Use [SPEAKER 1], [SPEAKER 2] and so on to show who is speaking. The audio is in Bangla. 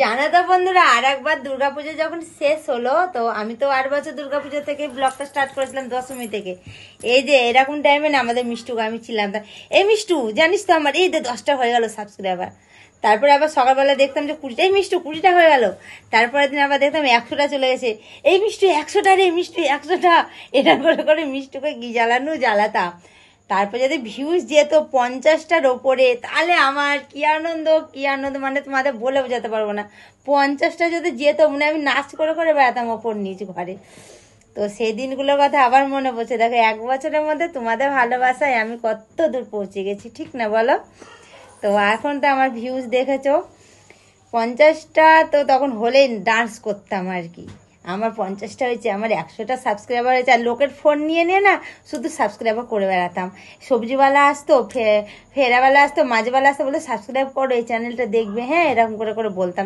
[SPEAKER 1] জানা তো বন্ধুরা আর একবার দুর্গাপুজো যখন শেষ হলো তো আমি তো আট বছর দুর্গাপুজো থেকে ব্লগটা স্টার্ট করেছিলাম দশমী থেকে এই যে এরকম টাইমে না আমাদের মিষ্টুকে আমি ছিলাম তা এই মিষ্টু জানিস তো আমার এই যে দশটা হয়ে গেল সাবস্ক্রাইবার তারপরে আবার সকালবেলা দেখতাম যে কুড়িটা এই মিষ্টু কুড়িটা হয়ে গেল তারপরে দিন আবার দেখতাম একশোটা চলে গেছে এই মিষ্টু একশোটা রে মিষ্টু একশোটা এটা করে করে মিষ্টুকে গিয়ে জ্বালানো জ্বালাতাম তারপর যদি ভিউজ যেত পঞ্চাশটার ওপরে তাহলে আমার কি আনন্দ কি আনন্দ মানে তোমাদের বলে বোঝাতে পারবো না পঞ্চাশটা যদি যেত মানে আমি নাচ করে করে বেড়াতাম ওপর নিজ ঘরে তো সেই দিনগুলোর কথা আবার মনে পড়ছে দেখো এক বছরের মধ্যে তোমাদের ভালোবাসায় আমি কত দূর পৌঁছে গেছি ঠিক না বলো তো এখন তো আমার ভিউজ দেখেছো পঞ্চাশটা তো তখন হলেই ডান্স করতাম আর কি আমার পঞ্চাশটা হয়েছে আমার একশোটা সাবস্ক্রাইবার হয়েছে আর লোকের ফোন নিয়ে নিয়ে না শুধু সাবস্ক্রাইবার করে বেড়াতাম সবজিওয়ালা আসতো ফে ফেরাওয়ালা আসতো মাঝেওয়ালা আসতো বলে সাবস্ক্রাইব করো এই চ্যানেলটা দেখবে হ্যাঁ এরকম করে করে বলতাম